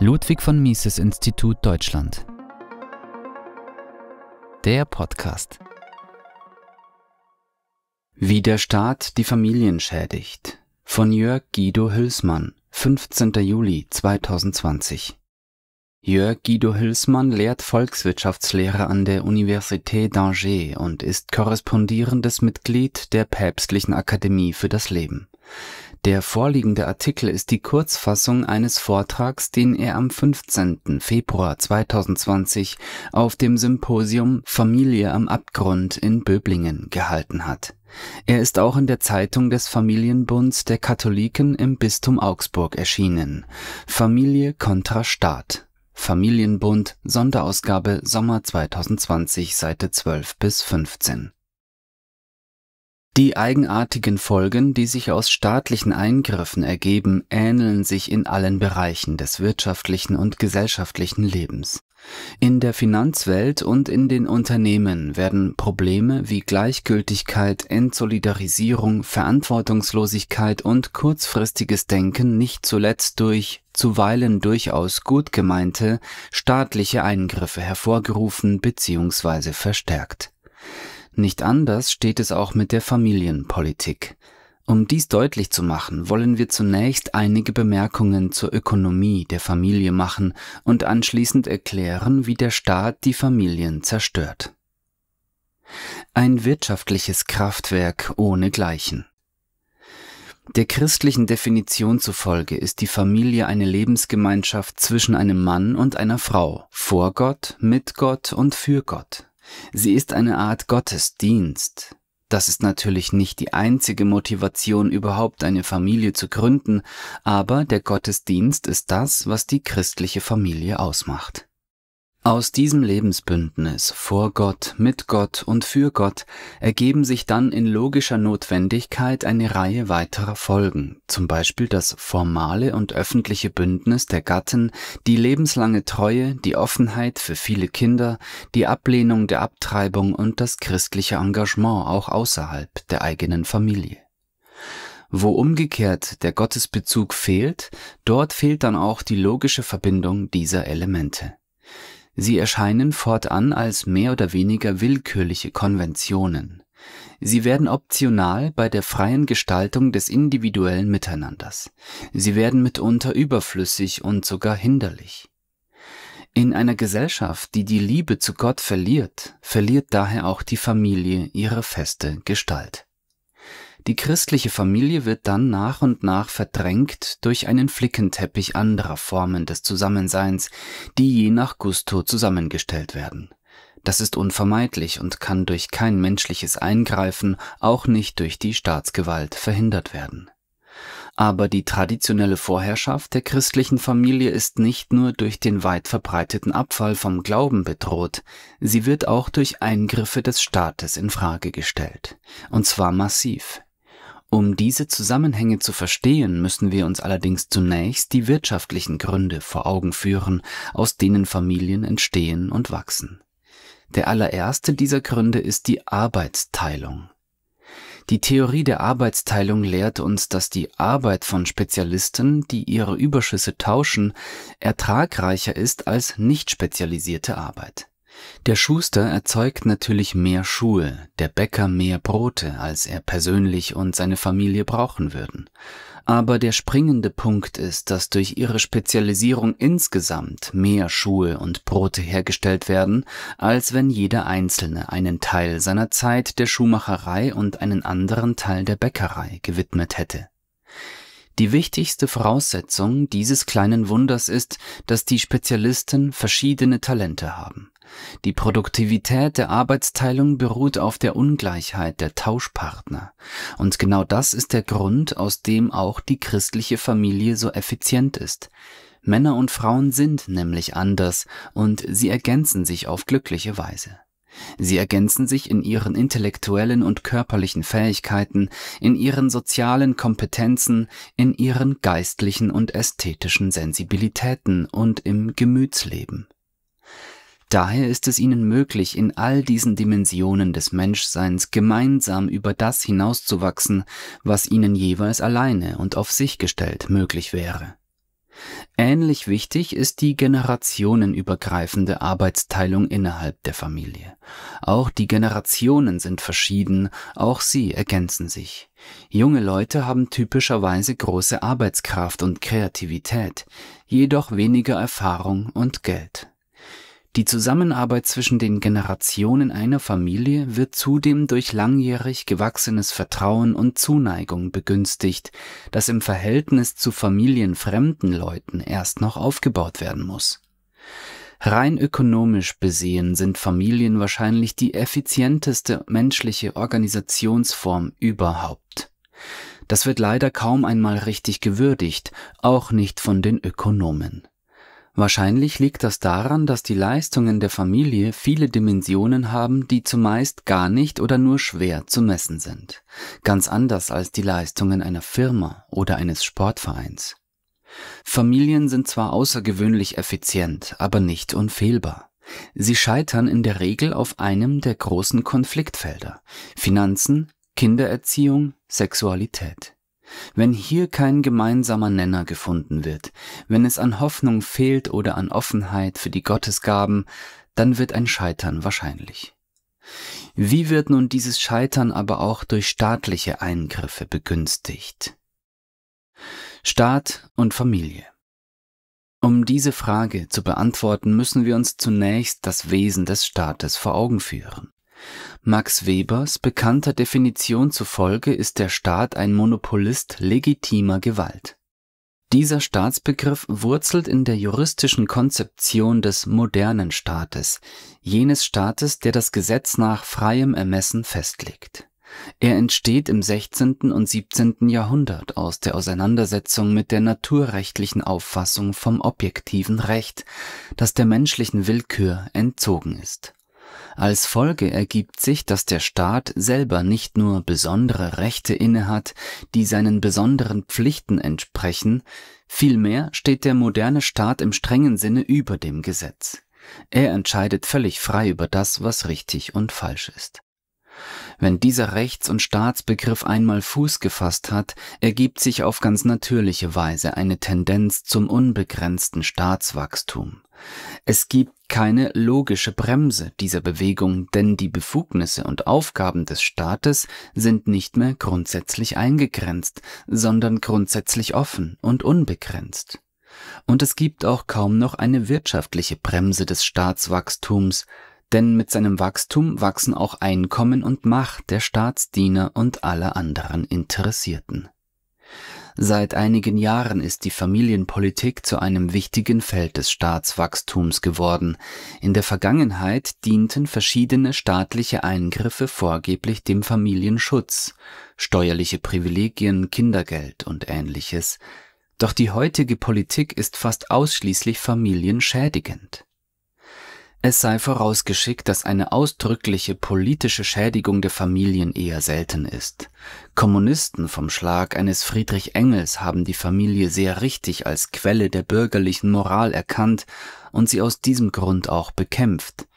Ludwig von Mises Institut Deutschland. Der Podcast. Wie der Staat die Familien schädigt. Von Jörg Guido Hülsmann, 15. Juli 2020. Jörg Guido Hülsmann lehrt Volkswirtschaftslehre an der Universität d'Angers und ist korrespondierendes Mitglied der Päpstlichen Akademie für das Leben. Der vorliegende Artikel ist die Kurzfassung eines Vortrags, den er am 15. Februar 2020 auf dem Symposium Familie am Abgrund in Böblingen gehalten hat. Er ist auch in der Zeitung des Familienbunds der Katholiken im Bistum Augsburg erschienen. Familie kontra Staat. Familienbund, Sonderausgabe Sommer 2020, Seite 12 bis 15. Die eigenartigen Folgen, die sich aus staatlichen Eingriffen ergeben, ähneln sich in allen Bereichen des wirtschaftlichen und gesellschaftlichen Lebens. In der Finanzwelt und in den Unternehmen werden Probleme wie Gleichgültigkeit, Entsolidarisierung, Verantwortungslosigkeit und kurzfristiges Denken nicht zuletzt durch zuweilen durchaus gut gemeinte staatliche Eingriffe hervorgerufen bzw. verstärkt. Nicht anders steht es auch mit der Familienpolitik. Um dies deutlich zu machen, wollen wir zunächst einige Bemerkungen zur Ökonomie der Familie machen und anschließend erklären, wie der Staat die Familien zerstört. Ein wirtschaftliches Kraftwerk ohnegleichen. Der christlichen Definition zufolge ist die Familie eine Lebensgemeinschaft zwischen einem Mann und einer Frau, vor Gott, mit Gott und für Gott. Sie ist eine Art Gottesdienst. Das ist natürlich nicht die einzige Motivation, überhaupt eine Familie zu gründen, aber der Gottesdienst ist das, was die christliche Familie ausmacht. Aus diesem Lebensbündnis vor Gott, mit Gott und für Gott ergeben sich dann in logischer Notwendigkeit eine Reihe weiterer Folgen, zum Beispiel das formale und öffentliche Bündnis der Gatten, die lebenslange Treue, die Offenheit für viele Kinder, die Ablehnung der Abtreibung und das christliche Engagement auch außerhalb der eigenen Familie. Wo umgekehrt der Gottesbezug fehlt, dort fehlt dann auch die logische Verbindung dieser Elemente. Sie erscheinen fortan als mehr oder weniger willkürliche Konventionen. Sie werden optional bei der freien Gestaltung des individuellen Miteinanders. Sie werden mitunter überflüssig und sogar hinderlich. In einer Gesellschaft, die die Liebe zu Gott verliert, verliert daher auch die Familie ihre feste Gestalt. Die christliche Familie wird dann nach und nach verdrängt durch einen Flickenteppich anderer Formen des Zusammenseins, die je nach Gusto zusammengestellt werden. Das ist unvermeidlich und kann durch kein menschliches Eingreifen, auch nicht durch die Staatsgewalt, verhindert werden. Aber die traditionelle Vorherrschaft der christlichen Familie ist nicht nur durch den weit verbreiteten Abfall vom Glauben bedroht, sie wird auch durch Eingriffe des Staates in Frage gestellt. Und zwar massiv. Um diese Zusammenhänge zu verstehen, müssen wir uns allerdings zunächst die wirtschaftlichen Gründe vor Augen führen, aus denen Familien entstehen und wachsen. Der allererste dieser Gründe ist die Arbeitsteilung. Die Theorie der Arbeitsteilung lehrt uns, dass die Arbeit von Spezialisten, die ihre Überschüsse tauschen, ertragreicher ist als nicht spezialisierte Arbeit. Der Schuster erzeugt natürlich mehr Schuhe, der Bäcker mehr Brote, als er persönlich und seine Familie brauchen würden. Aber der springende Punkt ist, dass durch ihre Spezialisierung insgesamt mehr Schuhe und Brote hergestellt werden, als wenn jeder Einzelne einen Teil seiner Zeit der Schuhmacherei und einen anderen Teil der Bäckerei gewidmet hätte. Die wichtigste Voraussetzung dieses kleinen Wunders ist, dass die Spezialisten verschiedene Talente haben. Die Produktivität der Arbeitsteilung beruht auf der Ungleichheit der Tauschpartner. Und genau das ist der Grund, aus dem auch die christliche Familie so effizient ist. Männer und Frauen sind nämlich anders und sie ergänzen sich auf glückliche Weise. Sie ergänzen sich in ihren intellektuellen und körperlichen Fähigkeiten, in ihren sozialen Kompetenzen, in ihren geistlichen und ästhetischen Sensibilitäten und im Gemütsleben. Daher ist es ihnen möglich, in all diesen Dimensionen des Menschseins gemeinsam über das hinauszuwachsen, was ihnen jeweils alleine und auf sich gestellt möglich wäre. Ähnlich wichtig ist die generationenübergreifende Arbeitsteilung innerhalb der Familie. Auch die Generationen sind verschieden, auch sie ergänzen sich. Junge Leute haben typischerweise große Arbeitskraft und Kreativität, jedoch weniger Erfahrung und Geld. Die Zusammenarbeit zwischen den Generationen einer Familie wird zudem durch langjährig gewachsenes Vertrauen und Zuneigung begünstigt, das im Verhältnis zu familienfremden Leuten erst noch aufgebaut werden muss. Rein ökonomisch besehen sind Familien wahrscheinlich die effizienteste menschliche Organisationsform überhaupt. Das wird leider kaum einmal richtig gewürdigt, auch nicht von den Ökonomen. Wahrscheinlich liegt das daran, dass die Leistungen der Familie viele Dimensionen haben, die zumeist gar nicht oder nur schwer zu messen sind, ganz anders als die Leistungen einer Firma oder eines Sportvereins. Familien sind zwar außergewöhnlich effizient, aber nicht unfehlbar. Sie scheitern in der Regel auf einem der großen Konfliktfelder Finanzen, Kindererziehung, Sexualität. Wenn hier kein gemeinsamer Nenner gefunden wird, wenn es an Hoffnung fehlt oder an Offenheit für die Gottesgaben, dann wird ein Scheitern wahrscheinlich. Wie wird nun dieses Scheitern aber auch durch staatliche Eingriffe begünstigt? Staat und Familie. Um diese Frage zu beantworten, müssen wir uns zunächst das Wesen des Staates vor Augen führen. Max Webers bekannter Definition zufolge ist der Staat ein Monopolist legitimer Gewalt. Dieser Staatsbegriff wurzelt in der juristischen Konzeption des modernen Staates, jenes Staates, der das Gesetz nach freiem Ermessen festlegt. Er entsteht im 16. und 17. Jahrhundert aus der Auseinandersetzung mit der naturrechtlichen Auffassung vom objektiven Recht, das der menschlichen Willkür entzogen ist als Folge ergibt sich, dass der Staat selber nicht nur besondere Rechte innehat, die seinen besonderen Pflichten entsprechen, vielmehr steht der moderne Staat im strengen Sinne über dem Gesetz. Er entscheidet völlig frei über das, was richtig und falsch ist. Wenn dieser Rechts- und Staatsbegriff einmal Fuß gefasst hat, ergibt sich auf ganz natürliche Weise eine Tendenz zum unbegrenzten Staatswachstum. Es gibt keine logische Bremse dieser Bewegung, denn die Befugnisse und Aufgaben des Staates sind nicht mehr grundsätzlich eingegrenzt, sondern grundsätzlich offen und unbegrenzt. Und es gibt auch kaum noch eine wirtschaftliche Bremse des Staatswachstums, denn mit seinem Wachstum wachsen auch Einkommen und Macht der Staatsdiener und aller anderen Interessierten. Seit einigen Jahren ist die Familienpolitik zu einem wichtigen Feld des Staatswachstums geworden. In der Vergangenheit dienten verschiedene staatliche Eingriffe vorgeblich dem Familienschutz, steuerliche Privilegien, Kindergeld und ähnliches. Doch die heutige Politik ist fast ausschließlich familienschädigend. Es sei vorausgeschickt, dass eine ausdrückliche politische Schädigung der Familien eher selten ist. Kommunisten vom Schlag eines Friedrich Engels haben die Familie sehr richtig als Quelle der bürgerlichen Moral erkannt und sie aus diesem Grund auch bekämpft.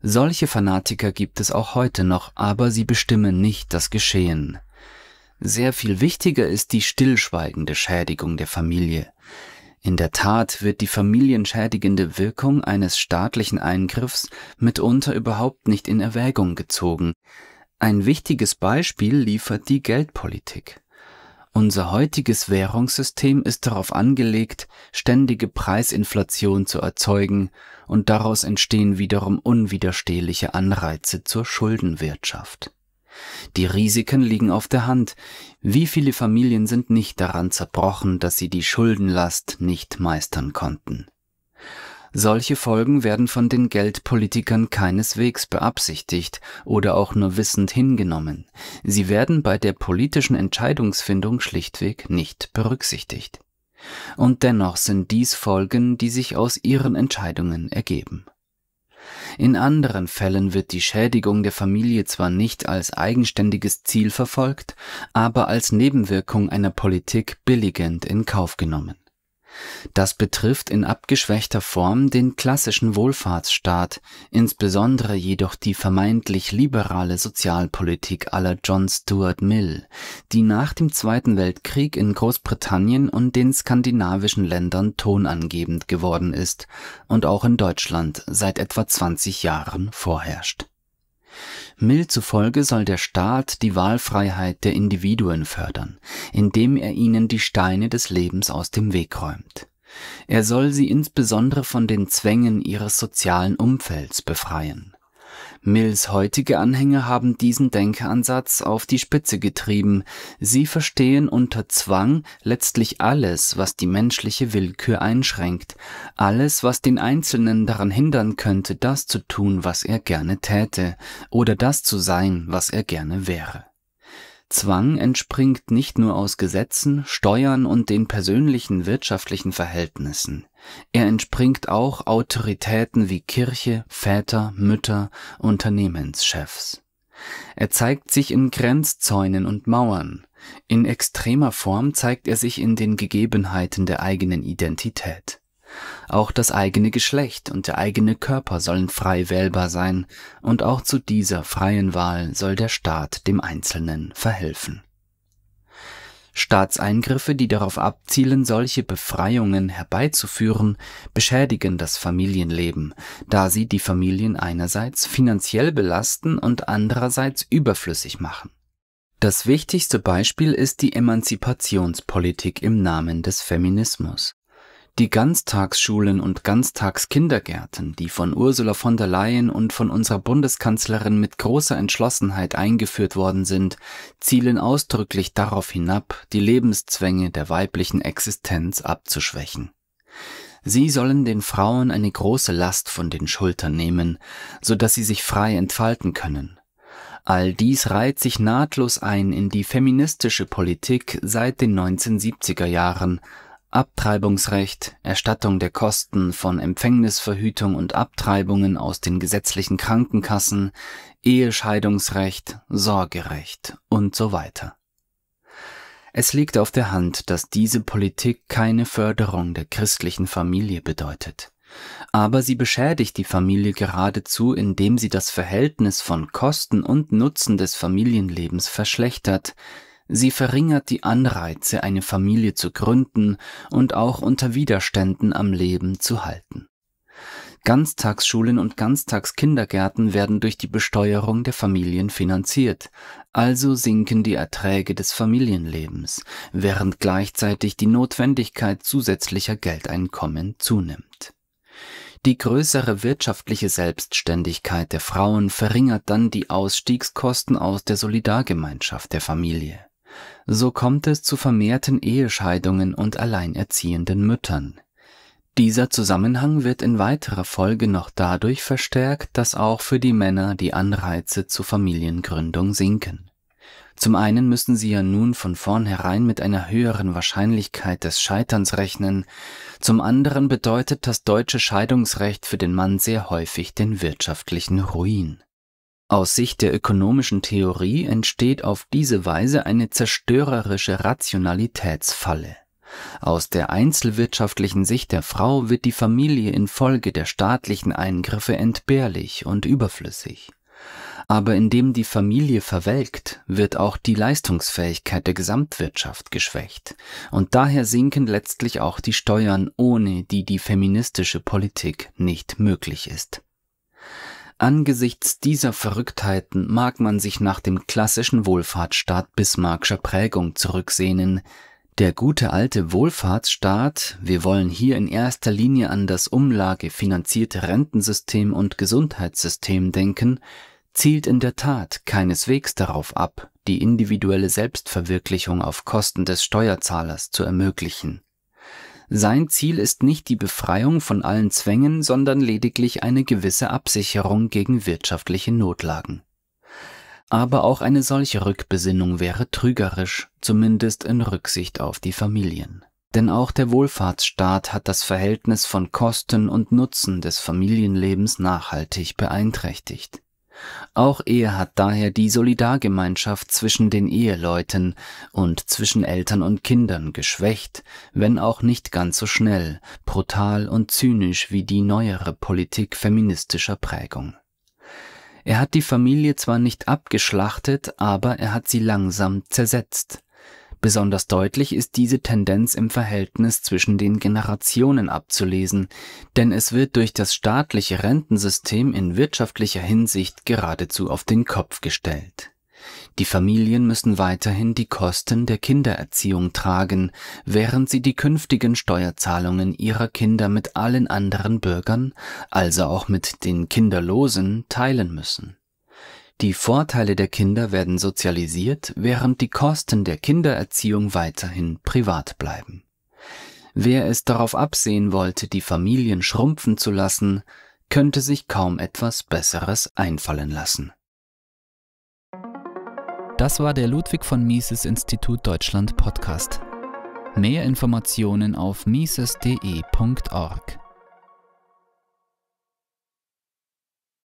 Solche Fanatiker gibt es auch heute noch, aber sie bestimmen nicht das Geschehen. Sehr viel wichtiger ist die stillschweigende Schädigung der Familie. In der Tat wird die familienschädigende Wirkung eines staatlichen Eingriffs mitunter überhaupt nicht in Erwägung gezogen. Ein wichtiges Beispiel liefert die Geldpolitik. Unser heutiges Währungssystem ist darauf angelegt, ständige Preisinflation zu erzeugen, und daraus entstehen wiederum unwiderstehliche Anreize zur Schuldenwirtschaft die Risiken liegen auf der Hand. Wie viele Familien sind nicht daran zerbrochen, dass sie die Schuldenlast nicht meistern konnten? Solche Folgen werden von den Geldpolitikern keineswegs beabsichtigt oder auch nur wissend hingenommen. Sie werden bei der politischen Entscheidungsfindung schlichtweg nicht berücksichtigt. Und dennoch sind dies Folgen, die sich aus ihren Entscheidungen ergeben. In anderen Fällen wird die Schädigung der Familie zwar nicht als eigenständiges Ziel verfolgt, aber als Nebenwirkung einer Politik billigend in Kauf genommen das betrifft in abgeschwächter Form den klassischen Wohlfahrtsstaat, insbesondere jedoch die vermeintlich liberale Sozialpolitik aller John Stuart Mill, die nach dem Zweiten Weltkrieg in Großbritannien und den skandinavischen Ländern tonangebend geworden ist und auch in Deutschland seit etwa 20 Jahren vorherrscht Mill zufolge soll der Staat die Wahlfreiheit der Individuen fördern, indem er ihnen die Steine des Lebens aus dem Weg räumt. Er soll sie insbesondere von den Zwängen ihres sozialen Umfelds befreien Mills heutige Anhänger haben diesen Denkansatz auf die Spitze getrieben. Sie verstehen unter Zwang letztlich alles, was die menschliche Willkür einschränkt, alles, was den Einzelnen daran hindern könnte, das zu tun, was er gerne täte, oder das zu sein, was er gerne wäre. Zwang entspringt nicht nur aus Gesetzen, Steuern und den persönlichen wirtschaftlichen Verhältnissen. Er entspringt auch Autoritäten wie Kirche, Väter, Mütter, Unternehmenschefs. Er zeigt sich in Grenzzäunen und Mauern. In extremer Form zeigt er sich in den Gegebenheiten der eigenen Identität. Auch das eigene Geschlecht und der eigene Körper sollen frei wählbar sein, und auch zu dieser freien Wahl soll der Staat dem Einzelnen verhelfen. Staatseingriffe, die darauf abzielen, solche Befreiungen herbeizuführen, beschädigen das Familienleben, da sie die Familien einerseits finanziell belasten und andererseits überflüssig machen. Das wichtigste Beispiel ist die Emanzipationspolitik im Namen des Feminismus. Die Ganztagsschulen und Ganztagskindergärten, die von Ursula von der Leyen und von unserer Bundeskanzlerin mit großer Entschlossenheit eingeführt worden sind, zielen ausdrücklich darauf hinab, die Lebenszwänge der weiblichen Existenz abzuschwächen. Sie sollen den Frauen eine große Last von den Schultern nehmen, so dass sie sich frei entfalten können. All dies reiht sich nahtlos ein in die feministische Politik seit den 1970er Jahren, Abtreibungsrecht, Erstattung der Kosten von Empfängnisverhütung und Abtreibungen aus den gesetzlichen Krankenkassen, Ehescheidungsrecht, Sorgerecht und so weiter. Es liegt auf der Hand, dass diese Politik keine Förderung der christlichen Familie bedeutet. Aber sie beschädigt die Familie geradezu, indem sie das Verhältnis von Kosten und Nutzen des Familienlebens verschlechtert, Sie verringert die Anreize, eine Familie zu gründen und auch unter Widerständen am Leben zu halten. Ganztagsschulen und Ganztagskindergärten werden durch die Besteuerung der Familien finanziert, also sinken die Erträge des Familienlebens, während gleichzeitig die Notwendigkeit zusätzlicher Geldeinkommen zunimmt. Die größere wirtschaftliche Selbstständigkeit der Frauen verringert dann die Ausstiegskosten aus der Solidargemeinschaft der Familie. So kommt es zu vermehrten Ehescheidungen und alleinerziehenden Müttern. Dieser Zusammenhang wird in weiterer Folge noch dadurch verstärkt, dass auch für die Männer die Anreize zur Familiengründung sinken. Zum einen müssen sie ja nun von vornherein mit einer höheren Wahrscheinlichkeit des Scheiterns rechnen, zum anderen bedeutet das deutsche Scheidungsrecht für den Mann sehr häufig den wirtschaftlichen Ruin. Aus Sicht der ökonomischen Theorie entsteht auf diese Weise eine zerstörerische Rationalitätsfalle. Aus der einzelwirtschaftlichen Sicht der Frau wird die Familie infolge der staatlichen Eingriffe entbehrlich und überflüssig. Aber indem die Familie verwelkt, wird auch die Leistungsfähigkeit der Gesamtwirtschaft geschwächt, und daher sinken letztlich auch die Steuern, ohne die die feministische Politik nicht möglich ist. Angesichts dieser Verrücktheiten mag man sich nach dem klassischen Wohlfahrtsstaat bismarckscher Prägung zurücksehnen. Der gute alte Wohlfahrtsstaat, wir wollen hier in erster Linie an das umlagefinanzierte Rentensystem und Gesundheitssystem denken, zielt in der Tat keineswegs darauf ab, die individuelle Selbstverwirklichung auf Kosten des Steuerzahlers zu ermöglichen sein Ziel ist nicht die Befreiung von allen Zwängen, sondern lediglich eine gewisse Absicherung gegen wirtschaftliche Notlagen. Aber auch eine solche Rückbesinnung wäre trügerisch, zumindest in Rücksicht auf die Familien. Denn auch der Wohlfahrtsstaat hat das Verhältnis von Kosten und Nutzen des Familienlebens nachhaltig beeinträchtigt. Auch er hat daher die Solidargemeinschaft zwischen den Eheleuten und zwischen Eltern und Kindern geschwächt, wenn auch nicht ganz so schnell, brutal und zynisch wie die neuere Politik feministischer Prägung. Er hat die Familie zwar nicht abgeschlachtet, aber er hat sie langsam zersetzt, Besonders deutlich ist diese Tendenz im Verhältnis zwischen den Generationen abzulesen, denn es wird durch das staatliche Rentensystem in wirtschaftlicher Hinsicht geradezu auf den Kopf gestellt. Die Familien müssen weiterhin die Kosten der Kindererziehung tragen, während sie die künftigen Steuerzahlungen ihrer Kinder mit allen anderen Bürgern, also auch mit den Kinderlosen, teilen müssen die Vorteile der Kinder werden sozialisiert, während die Kosten der Kindererziehung weiterhin privat bleiben. Wer es darauf absehen wollte, die Familien schrumpfen zu lassen, könnte sich kaum etwas Besseres einfallen lassen. Das war der Ludwig von Mises Institut Deutschland Podcast. Mehr Informationen auf mises.de.org.